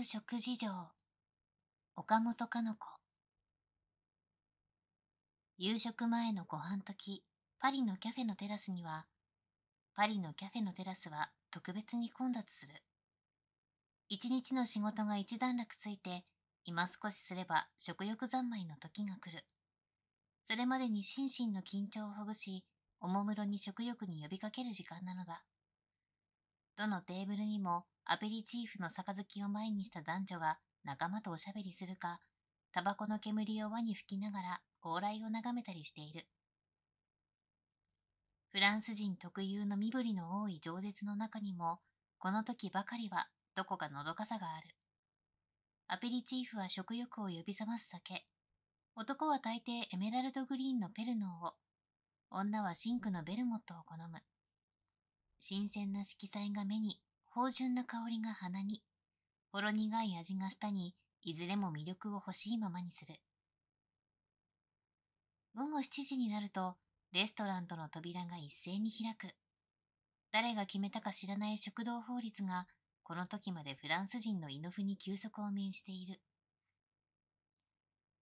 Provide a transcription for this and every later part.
食事場岡本かの子夕食前のご飯時パリのキャフェのテラスにはパリのキャフェのテラスは特別に混雑する一日の仕事が一段落ついて今少しすれば食欲三昧の時が来るそれまでに心身の緊張をほぐしおもむろに食欲に呼びかける時間なのだどのテーブルにもアペリチーフの杯を前にした男女が仲間とおしゃべりするか、タバコの煙を輪に吹きながら往来を眺めたりしている。フランス人特有の身振りの多い饒舌の中にも、この時ばかりはどこかのどかさがある。アペリチーフは食欲を呼び覚ます酒。男は大抵エメラルドグリーンのペルノーを、女はシンクのベルモットを好む。新鮮な色彩が目に、芳醇な香りが鼻に、ほろ苦い味が舌に、いずれも魅力を欲しいままにする。午後7時になると、レストランとの扉が一斉に開く。誰が決めたか知らない食堂法律が、この時までフランス人の犬ノフに休息を命じている。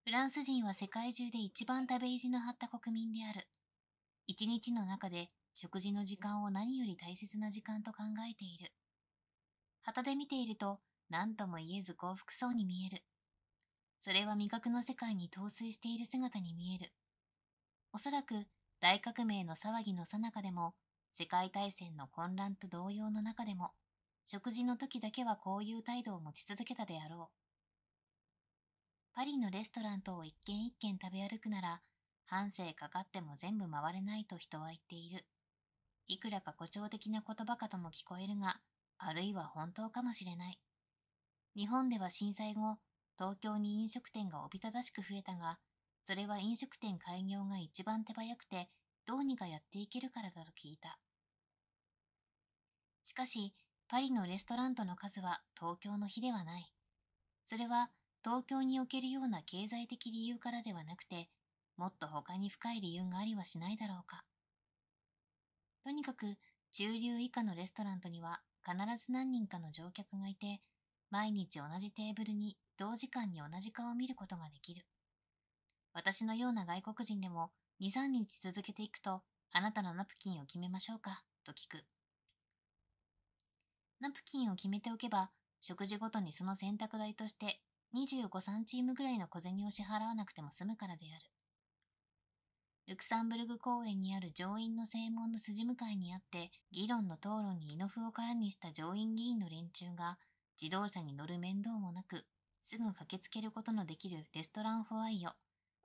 フランス人は世界中で一番食べ意地の張った国民である。一日の中で食事の時間を何より大切な時間と考えている。旗で見ていると何とも言えず幸福そうに見える。それは味覚の世界に陶酔している姿に見える。おそらく大革命の騒ぎのさなかでも、世界大戦の混乱と同様の中でも、食事の時だけはこういう態度を持ち続けたであろう。パリのレストランとを一軒一軒食べ歩くなら、半生かかっても全部回れないと人は言っている。いくらか誇張的な言葉かとも聞こえるが、あるいは本当かもしれない。日本では震災後、東京に飲食店がおびただしく増えたが、それは飲食店開業が一番手早くて、どうにかやっていけるからだと聞いた。しかし、パリのレストランとの数は東京の比ではない。それは東京におけるような経済的理由からではなくて、もっと他に深い理由がありはしないだろうか。とにかく中流以下のレストランとには必ず何人かの乗客がいて、毎日同じテーブルに同時間に同じ顔を見ることができる。私のような外国人でも2、3日続けていくと、あなたのナプキンを決めましょうか、と聞く。ナプキンを決めておけば、食事ごとにその選択代として25、3チームぐらいの小銭を支払わなくても済むからである。ルクサンブルグ公園にある上院の正門の筋向かいにあって議論の討論に胃の符を空にした上院議員の連中が自動車に乗る面倒もなくすぐ駆けつけることのできるレストラン・ホワイオ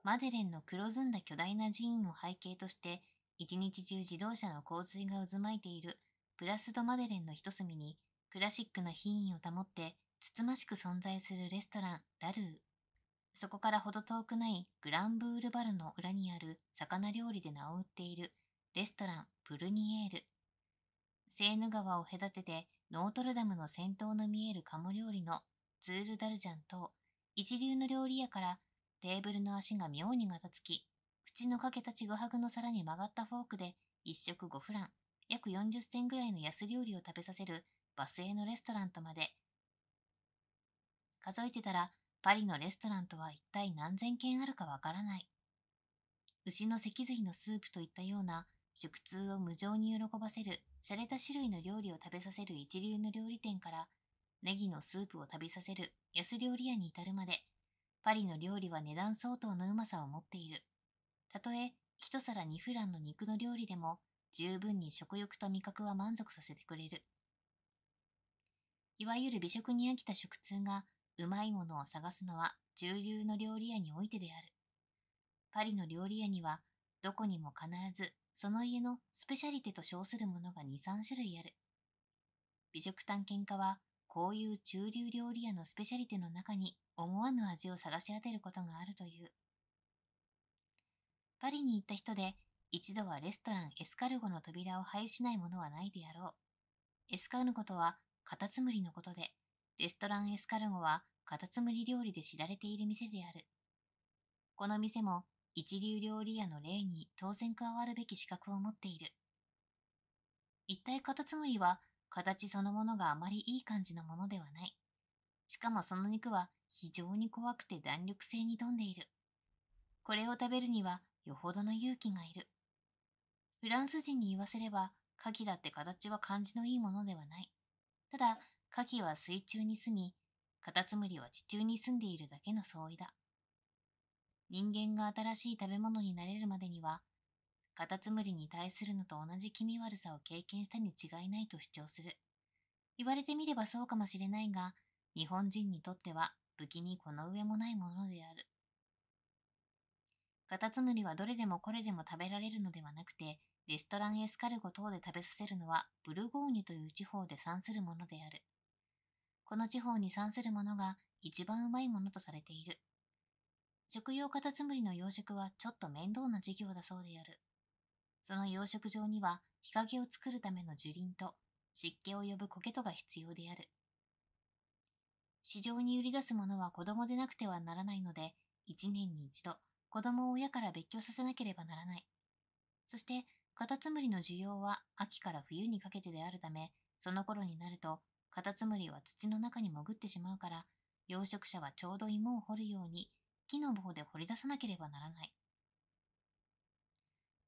マデレンの黒ずんだ巨大な寺院を背景として一日中自動車の洪水が渦巻いているプラスド・マデレンの一隅にクラシックな品位を保ってつつましく存在するレストランラルーそこからほど遠くないグランブールバルの裏にある魚料理で名を売っているレストランプルニエール。セーヌ川を隔ててノートルダムの先頭の見える鴨料理のツールダルジャンと一流の料理屋からテーブルの足が妙にがたつき、口のかけたちぐはぐの皿に曲がったフォークで1食5フラン、約40銭ぐらいの安料理を食べさせるバスへのレストランとまで。数えてたらパリのレストランとは一体何千件あるかわからない。牛の脊髄のスープといったような食通を無情に喜ばせる洒落た種類の料理を食べさせる一流の料理店からネギのスープを食べさせる安料理屋に至るまでパリの料理は値段相当のうまさを持っているたとえ一皿2フランの肉の料理でも十分に食欲と味覚は満足させてくれるいわゆる美食に飽きた食通がうまいものを探すのは中流の料理屋においてである。パリの料理屋にはどこにも必ずその家のスペシャリテと称するものが2、3種類ある。美食探検家はこういう中流料理屋のスペシャリテの中に思わぬ味を探し当てることがあるという。パリに行った人で一度はレストランエスカルゴの扉を廃しないものはないであろう。エスカルゴとはカタツムリのことで、レストランエスカルゴはカタツムリ料理で知られている店である。この店も一流料理屋の例に当然加わるべき資格を持っている。一体カタツムリは形そのものがあまりいい感じのものではない。しかもその肉は非常に怖くて弾力性に富んでいる。これを食べるにはよほどの勇気がいる。フランス人に言わせれば、カキだって形は感じのいいものではない。ただ、牡蠣は水中に住み、カタツムリは地中に住んでいるだけの相違だ。人間が新しい食べ物になれるまでには、カタツムリに対するのと同じ気味悪さを経験したに違いないと主張する。言われてみればそうかもしれないが、日本人にとっては不気味この上もないものである。カタツムリはどれでもこれでも食べられるのではなくて、レストランエスカルゴ等で食べさせるのはブルゴーニュという地方で産するものである。この地方に産するものが一番うまいものとされている。食用カタツムリの養殖はちょっと面倒な事業だそうである。その養殖場には日陰を作るための樹林と湿気を呼ぶ苔とが必要である。市場に売り出すものは子供でなくてはならないので、1年に一度子供を親から別居させなければならない。そして、カタツムリの需要は秋から冬にかけてであるため、その頃になるとカタツムリは土の中に潜ってしまうから、養殖者はちょうど芋を掘るように、木の棒で掘り出さなければならない。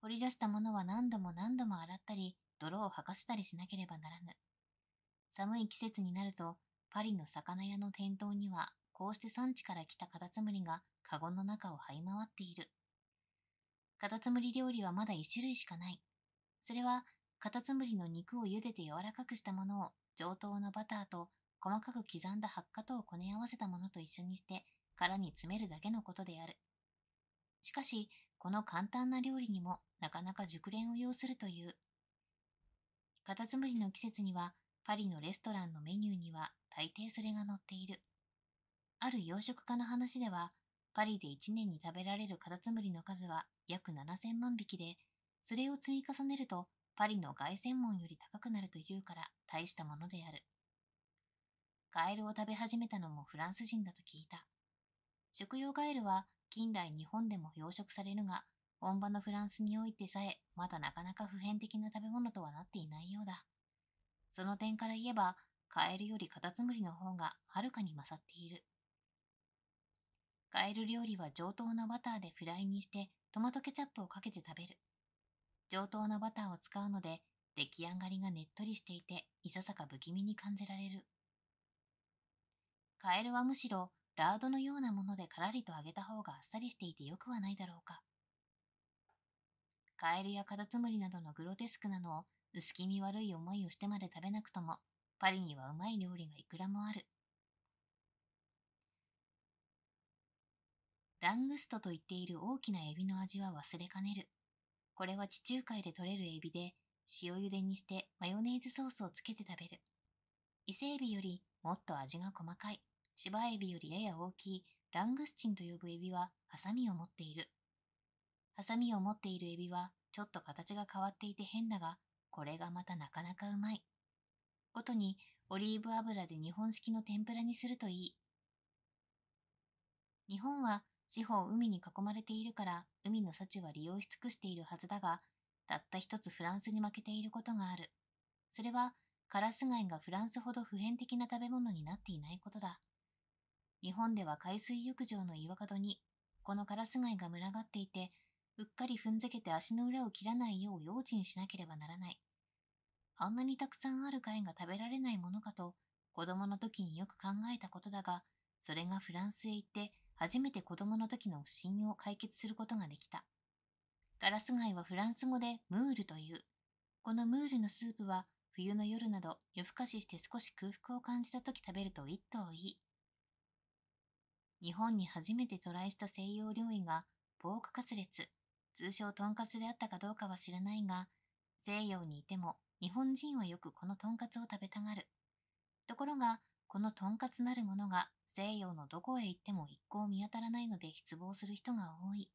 掘り出したものは何度も何度も洗ったり、泥を吐かせたりしなければならぬ。寒い季節になると、パリの魚屋の店頭には、こうして産地から来たカタツムリが、カゴの中を這い回っている。カタツムリ料理はまだ一種類しかない。それは、カタツムリの肉を茹でて柔らかくしたものを上等のバターと細かく刻んだ発火とをこね合わせたものと一緒にして殻に詰めるだけのことである。しかし、この簡単な料理にもなかなか熟練を要するという。カタツムリの季節にはパリのレストランのメニューには大抵それが載っている。ある養殖家の話では、パリで1年に食べられるカタツムリの数は約7000万匹で、それを積み重ねるとパリの凱旋門より高くなるというから大したものである。ガエルを食べ始めたのもフランス人だと聞いた。食用ガエルは近来日本でも養殖されるが、本場のフランスにおいてさえまだなかなか普遍的な食べ物とはなっていないようだ。その点から言えば、カエルよりカタツムリの方がはるかに勝っている。カエル料理は上等なバターでフライにしてトマトケチャップをかけて食べる。上等なバターを使うので出来上がりがねっとりしていていささか不気味に感じられるカエルはむしろラードのようなものでからりと揚げた方があっさりしていてよくはないだろうかカエルやカタツムリなどのグロテスクなのを薄気味悪い思いをしてまで食べなくともパリにはうまい料理がいくらもあるラングストと言っている大きなエビの味は忘れかねるこれは地中海で取れるエビで、塩茹でにしてマヨネーズソースをつけて食べる。伊勢エビよりもっと味が細かい、芝エビよりやや大きいラングスチンと呼ぶエビはハサミを持っている。ハサミを持っているエビはちょっと形が変わっていて変だが、これがまたなかなかうまい。ごとにオリーブ油で日本式の天ぷらにするといい。日本は四方海に囲まれているから海の幸は利用し尽くしているはずだが、たった一つフランスに負けていることがある。それは、カラス貝がフランスほど普遍的な食べ物になっていないことだ。日本では海水浴場の岩角に、このカラス貝が群がっていて、うっかり踏んづけて足の裏を切らないよう用心しなければならない。あんなにたくさんある貝が食べられないものかと、子供の時によく考えたことだが、それがフランスへ行って、初めて子供の時の不信を解決することができた。ガラス貝はフランス語でムールという。このムールのスープは冬の夜など夜更かしして少し空腹を感じた時食べると一頭いい。日本に初めて渡来した西洋料理がポークカツレツ、通称とんかつであったかどうかは知らないが、西洋にいても日本人はよくこのとんかつを食べたがる。ところが、このとんかつなるものが西洋のどこへ行っても一向見当たらないので失望する人が多い。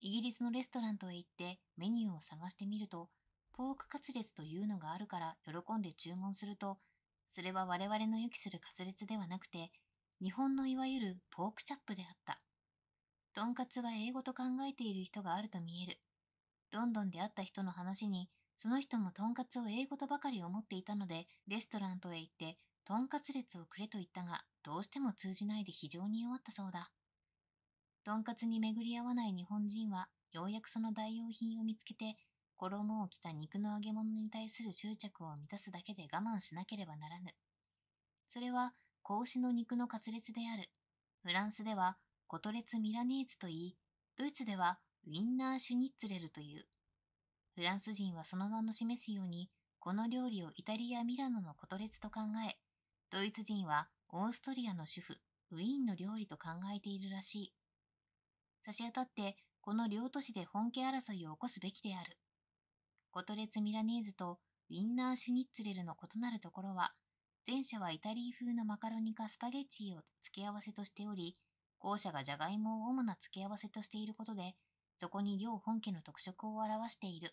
イギリスのレストランとへ行ってメニューを探してみると、ポークカツレツというのがあるから喜んで注文すると、それは我々の予期するカツレツではなくて、日本のいわゆるポークチャップであった。とんかつは英語と考えている人があると見える。ロンドンで会った人の話に、その人もとんかつを英語とばかり思っていたので、レストランとへ行ってとんかつ列をくれと言ったが、どうしても通じないで非常に弱ったそうだ。とんかつに巡り合わない日本人は、ようやくその代用品を見つけて、衣を着た肉の揚げ物に対する執着を満たすだけで我慢しなければならぬ。それは、子牛の肉のカツレツである。フランスでは、コトレツミラネーズといい、ドイツでは、ウィンナーシュニッツレルという。フランス人はその名の示すように、この料理をイタリア・ミラノのコトレツと考え、ドイツ人はオーストリアの主婦、ウィーンの料理と考えているらしい。差し当たって、この両都市で本家争いを起こすべきである。コトレツ・ミラネーズとウィンナー・シュニッツレルの異なるところは、前者はイタリー風のマカロニかスパゲッティを付け合わせとしており、後者がジャガイモを主な付け合わせとしていることで、そこに両本家の特色を表している。